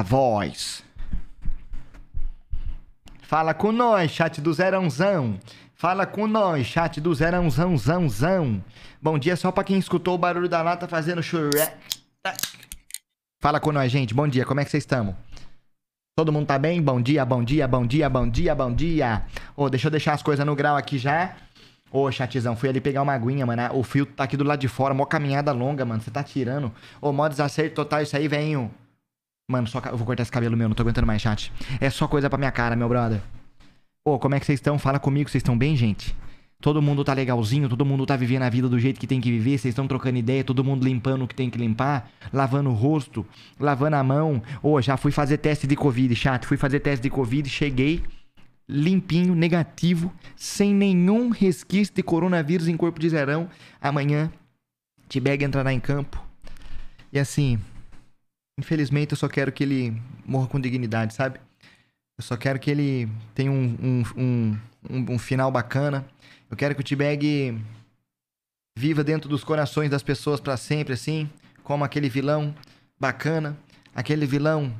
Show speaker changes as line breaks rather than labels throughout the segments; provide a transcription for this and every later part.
a voz. Fala com nós, chat do Zerãozão. Fala com nós, chat do Zerãozão, zão, zão. Bom dia só pra quem escutou o barulho da lata fazendo churré. Fala com nós, gente. Bom dia, como é que vocês estão? Todo mundo tá bem? Bom dia, bom dia, bom dia, bom dia, bom dia. Ô, oh, deixa eu deixar as coisas no grau aqui já. Ô, oh, fui ali pegar uma aguinha, mano. O fio tá aqui do lado de fora, mó caminhada longa, mano. Você tá tirando. Ô, oh, mó desacerto total isso aí, venho. Mano, só eu vou cortar esse cabelo meu, não tô aguentando mais, chat. É só coisa pra minha cara, meu brother. Pô, como é que vocês estão? Fala comigo, vocês estão bem, gente? Todo mundo tá legalzinho, todo mundo tá vivendo a vida do jeito que tem que viver, vocês estão trocando ideia, todo mundo limpando o que tem que limpar, lavando o rosto, lavando a mão. Ô, oh, já fui fazer teste de Covid, chato, fui fazer teste de Covid, cheguei limpinho, negativo, sem nenhum resquício de coronavírus em corpo de zerão. Amanhã, Tibeg entrará em campo. E assim, Infelizmente, eu só quero que ele morra com dignidade, sabe? Eu só quero que ele tenha um, um, um, um final bacana. Eu quero que o T-Bag viva dentro dos corações das pessoas para sempre, assim, como aquele vilão bacana, aquele vilão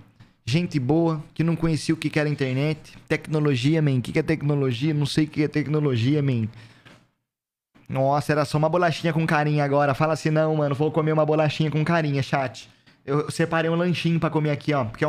gente boa, que não conhecia o que era internet, tecnologia, man, o que é tecnologia? Não sei o que é tecnologia, man. Nossa, era só uma bolachinha com carinha agora. Fala assim, não, mano, vou comer uma bolachinha com carinha, chat. Eu separei um lanchinho para comer aqui, ó. Porque é